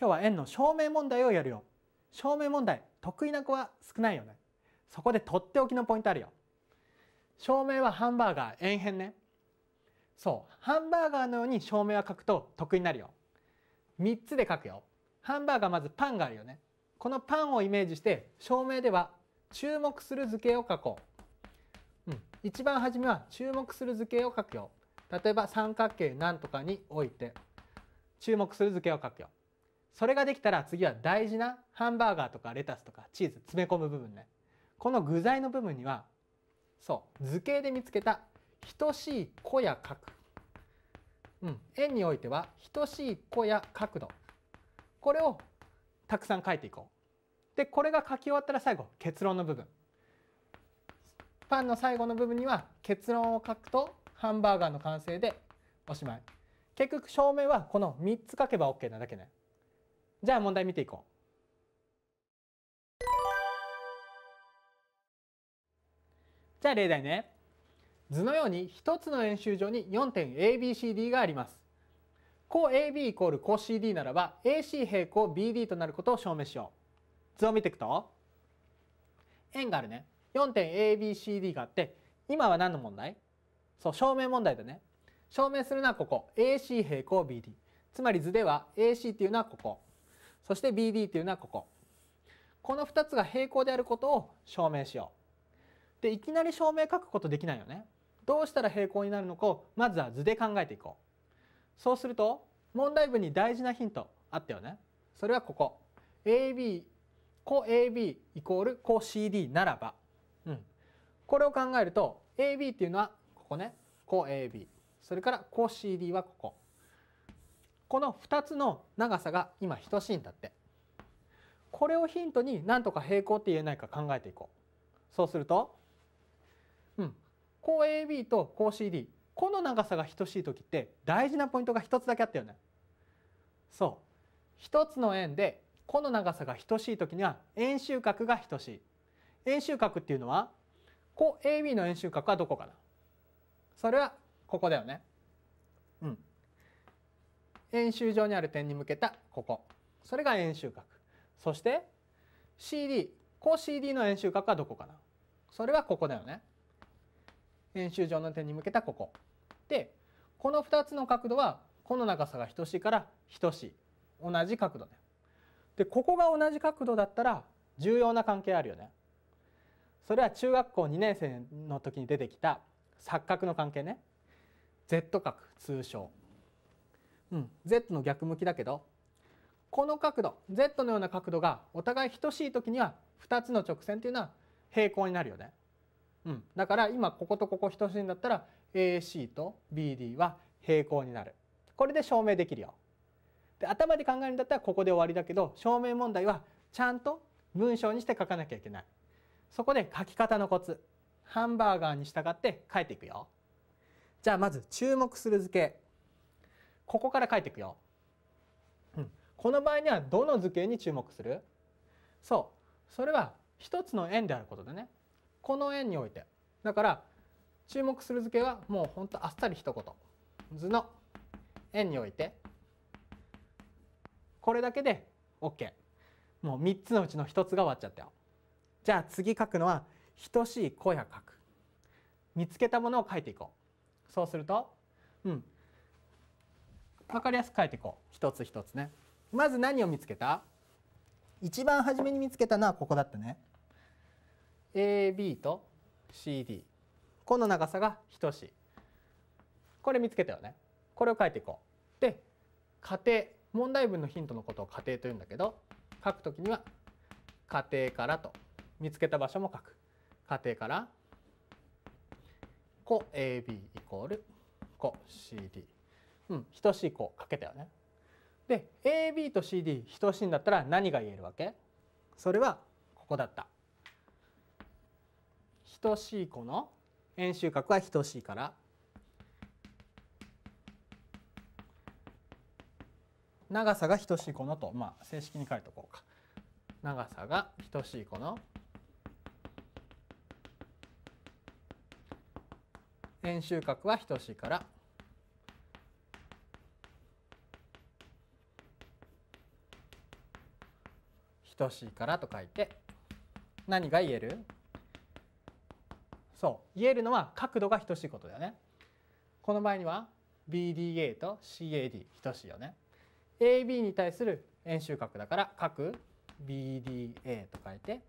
今日は円の証明問題をやるよ。証明問題、得意な子は少ないよね。そこでとっておきのポイントあるよ。証明はハンバーガー、円辺ね。そう。ハンバーガーのように証明は書くと得になるよ。3つで書くよ。ハンバーガーまずパンがあるよね。このパンをイメージして、証明では注目する図形を書こう。うん。一番初めは注目する図形を書くよ。例えば三角形なんとかにおいて、注目する図形を書くよ。それができたら次は大事なハンバーガーとかレタスとかチーズ詰め込む部分ねこの具材の部分にはそう図形で見つけた等しい弧や角、うん、円においては等しい弧や角度これをたくさん書いていこう。でこれが書き終わったら最後結論の部分パンの最後の部分には結論を書くとハンバーガーの完成でおしまい結局正面はこの3つ書けば OK なだけね。じゃあ問題見ていこう。じゃあ例題ね。図のように一つの円周上に4点 ABCD があります。項 AB イコール項 CD ならば AC 平行 BD となることを証明しよう。図を見ていくと円があるね。4点 ABCD があって今は何の問題そう証明問題だね。証明するのはここ AC 平行 BD。つまり図では AC っていうのはここ。そして BD というのはこここの2つが平行であることを証明しようでいきなり証明書くことできないよねどうしたら平行になるのかをまずは図で考えていこうそうすると問題文に大事なヒントあったよねそれはここ AB 弧 AB イコール弧 CD ならば、うん、これを考えると AB っていうのはここね弧 AB それから弧 CD はこここの2つの長さが今等しいんだってこれをヒントに何とか平行って言えないか考えていこうそうするとうんこう AB とこう CD この長さが等しい時って大事なポイントが1つだけあったよねそう1つの円でこの長さが等しい時には円周角が等しい円周角っていうのはこう AB の円周角はどこかなそれはここだよねうん円周上にある点に向けたここそれが円周角そして CD こう CD の円周角はどこかなそれはここだよね円周上の点に向けたここでこの2つの角度はこの長さが等しいから等しい同じ角度だよでここが同じ角度だったら重要な関係あるよねそれは中学校2年生の時に出てきた錯角の関係ね Z 角通称うん、Z の逆向きだけどこの角度 Z のような角度がお互い等しい時には2つの直線っていうのは平行になるよね。うん、だから今こことここ等しいんだったら AC と BD は平行になる。これで証明できるよ。で頭で考えるんだったらここで終わりだけど証明問題はちゃんと文章にして書かなきゃいけない。そこで書き方のコツハンバーガーに従って書いていくよ。じゃあまず注目する図形ここから書いていくよ。うん、この場合にはどの図形に注目するそうそれは一つの円であることでねこの円においてだから注目する図形はもうほんとあっさり一言図の円においてこれだけで OK もう3つのうちの1つが終わっちゃったよじゃあ次書くのは等しい子や書く見つけたものを書いていこうそうするとうんわかりやすく書いていこう一つ一つねまず何を見つけた一番初めに見つけたのはここだったね AB と CD この長さが等しいこれ見つけたよねこれを書いていこうで仮定問題文のヒントのことを仮定というんだけど書くときには仮定からと見つけた場所も書く仮定から個 AB イコール個 CD うん、等しいこうかけたよね。で AB と CD 等しいんだったら何が言えるわけそれはここだった。等しいこの円周角は等しいから長さが等しいこのと、まあ、正式に書いとこうか長さが等しいこの円周角は等しいから等しいからと書いて何が言えるそう言えるのは角度が等しいことだよね。この場合には BDA と CAD 等しいよね。AB に対する円周角だから角 BDA と書いて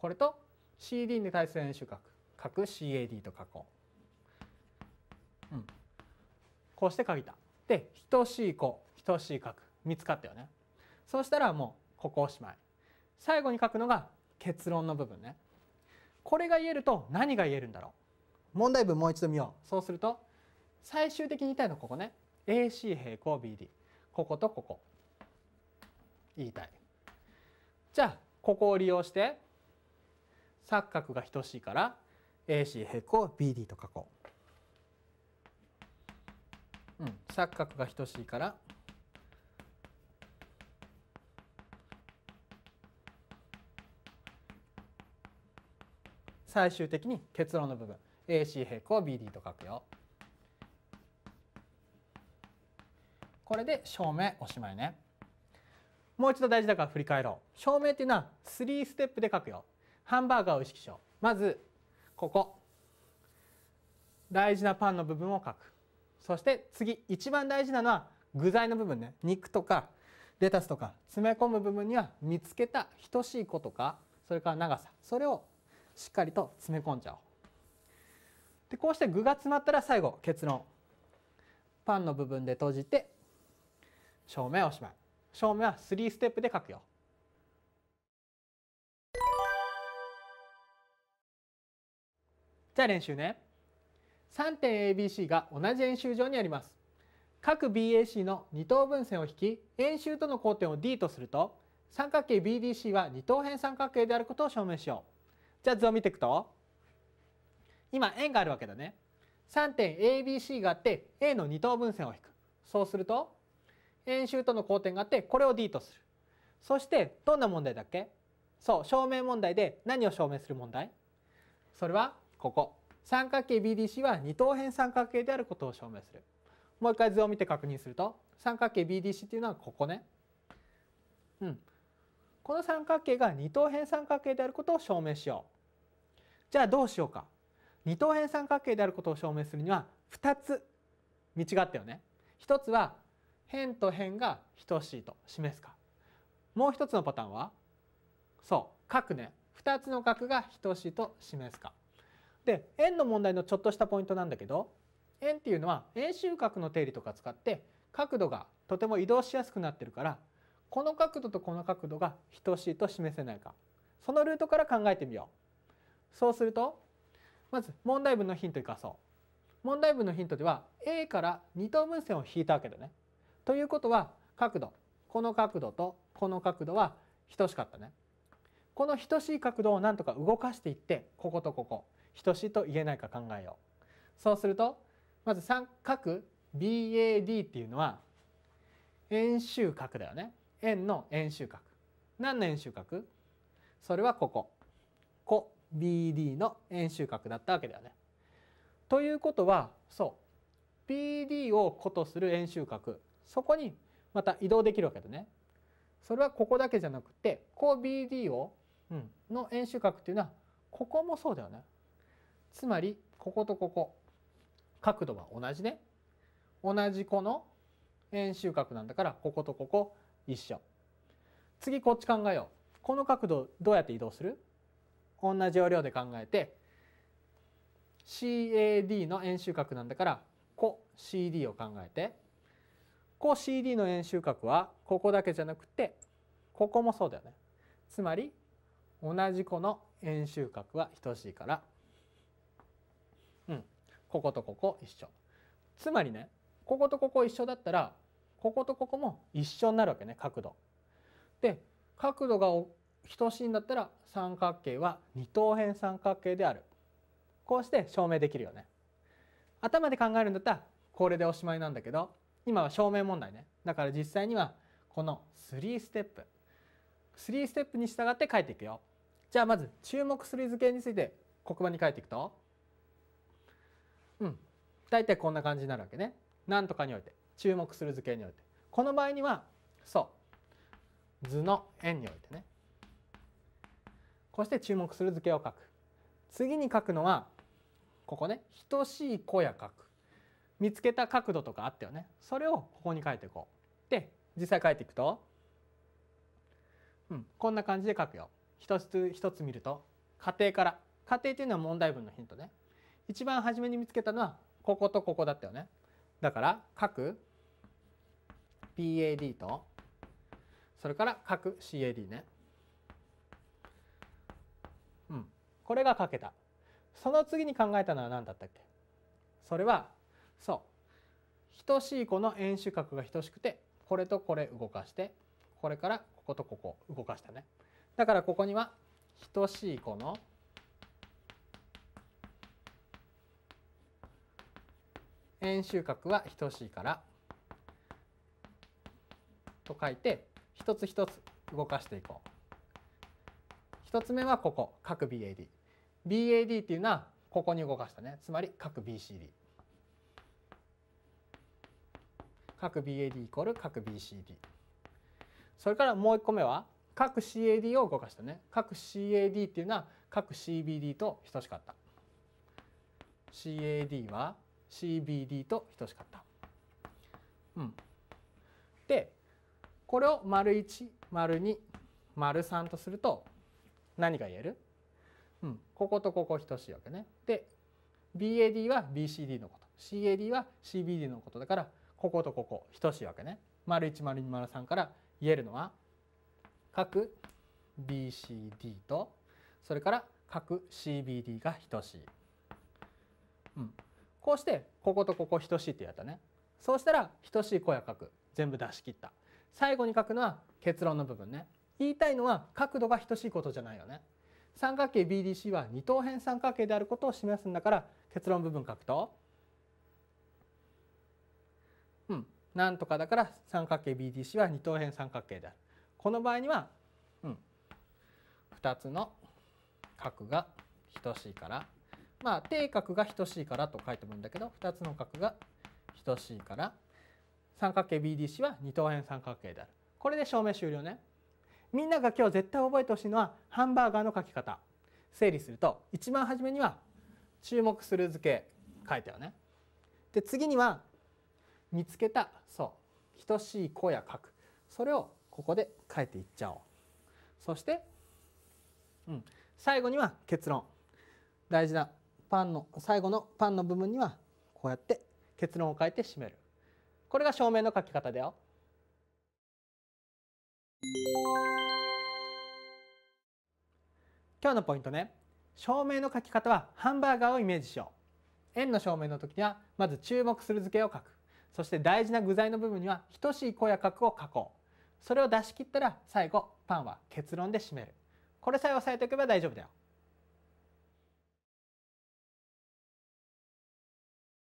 これと CD に対する円周角角 CAD と書こう。うん、こうして書いた。で等しい弧等しい角見つかったよね。そうしたらもうここおしまい。最後に書くのが結論の部分ねこれが言えると何が言えるんだろう問題文もう一度見ようそうすると最終的に言いたいのはここね AC 平行 BD こことここ言いたいじゃあここを利用して錯覚が等しいから AC 平行 BD と書こう、うん、錯覚が等しいから最終的に結論の部分 AC 平行 BD と書くよ。これで証明おしまいね。もう一度大事だから振り返ろう。証明っていうのは3ステップで書くよ。ハンバーガーを意識しよう。まずここ大事なパンの部分を書く。そして次一番大事なのは具材の部分ね肉とかレタスとか詰め込む部分には見つけた等しいことかそれから長さそれをしっかりと詰め込んじゃおうでこうして具が詰まったら最後結論パンの部分で閉じて正面おしまい正面は3ステップで書くよじゃあ練習ね3点 ABC が同じ円周上にあります各 BAC の二等分線を引き円周との交点を D とすると三角形 BDC は二等辺三角形であることを証明しようじゃあ図を見ていくと今円があるわけだね。3点 ABC があって A の二等分線を引く。そうすると円周との交点があってこれを D とする。そしてどんな問題だっけそう証明問題で何を証明する問題それはここ三角形 BDC は二等辺三角形であることを証明する。もう一回図を見て確認すると三角形 BDC っていうのはここね。うん。この三角形が二等辺三角形であることを証明しよう。じゃあどうしようか二等辺三角形であることを証明するには2つ道があったよね一つは辺と辺が等しいと示すかもう一つのパターンはそう角ね二つの角が等しいと示すかで円の問題のちょっとしたポイントなんだけど円っていうのは円周角の定理とか使って角度がとても移動しやすくなってるからこの角度とこの角度が等しいと示せないかそのルートから考えてみよう。そうするとまず問題文のヒント生かそう問題文のヒントでは A から二等分線を引いたわけだねということは角度この角度とこの角度は等しかったねこの等しい角度をなんとか動かしていってこことここ等しいと言えないか考えようそうするとまず三角 BAD っていうのは円周角だよね円の円周角何の円周角それはこここ BD の円周角だったわけだよね。ということはそう BD を弧とする円周角そこにまた移動できるわけだね。それはここだけじゃなくてこう BD を、うん、の円周角っていうのはここもそうだよね。つまりこことここ角度は同じね。同じこの円周角なんだからこことここ一緒。次こっち考えよう。この角度どうやって移動する同じ要領で考えて CAD の円周角なんだから弧 CD を考えて弧 CD の円周角はここだけじゃなくてここもそうだよね。つまり同じ弧の円周角は等しいから、うん、こことここ一緒。つまりねこことここ一緒だったらこことここも一緒になるわけね角度。で角度が等しいんだったら三角形は二等辺三角形であるこうして証明できるよね頭で考えるんだったらこれでおしまいなんだけど今は証明問題ねだから実際にはこの3ステップ3ステップに従って書いていくよじゃあまず注目する図形について黒板に書いていくとうん大体こんな感じになるわけねなんとかにおいて注目する図形においてこの場合にはそう図の円においてねそして注目する図形を書く次に書くのはここね等しい屋やく。見つけた角度とかあったよねそれをここに書いていこうで実際書いていくと、うん、こんな感じで書くよ一つ一つ見ると家庭から家庭っていうのは問題文のヒントね一番初めに見つけたのはこことここだったよねだから書く PAD とそれから書く CAD ねこれが書けたその次に考えたのは何だったっけそれはそう等しい子の円周角が等しくてこれとこれ動かしてこれからこことここ動かしたねだからここには等しい子の円周角は等しいからと書いて一つ一つ動かしていこう一つ目はここ角 BAD BAD っていうのはここに動かしたねつまり各 BCD 各 BAD イコール各 BCD それからもう1個目は各 CAD を動かしたね各 CAD っていうのは各 CBD と等しかった CAD は CBD と等しかった。うん、でこれを丸1丸2丸3とすると何が言えるうん、こことここ等しいわけね。で BAD は BCD のこと CAD は CBD のことだからこことここ等しいわけね。丸1 0 2 0 3から言えるのは各 BCD とそれから各 CBD が等しい。うん、こうしてこことここ等しいってやったね。そうしたら等しい弧やく全部出し切った。最後に書くのは結論の部分ね。言いたいのは角度が等しいことじゃないよね。三角形 BDC は二等辺三角形であることを示すんだから結論部分書くとうんなんとかだから三角形 BDC は二等辺三角形である。この場合には、うん、2つの角が等しいからまあ底角が等しいからと書いてもいいんだけど2つの角が等しいから三角形 BDC は二等辺三角形である。これで証明終了ね。みんなが今日絶対覚えてほしいのはハンバーガーの書き方整理すると一番初めには注目する図形書いたよねで次には見つけたそう等しい子や書くそれをここで書いていっちゃおうそして、うん、最後には結論大事なパンの最後のパンの部分にはこうやって結論を書いて締めるこれが証明の書き方だよ今日のポイントね照明の描き方はハンバーガーをイメージしよう円の照明の時にはまず注目する図形を描くそして大事な具材の部分には等しい小や角を描こうそれを出し切ったら最後パンは結論で締めるこれさえ押さえておけば大丈夫だよ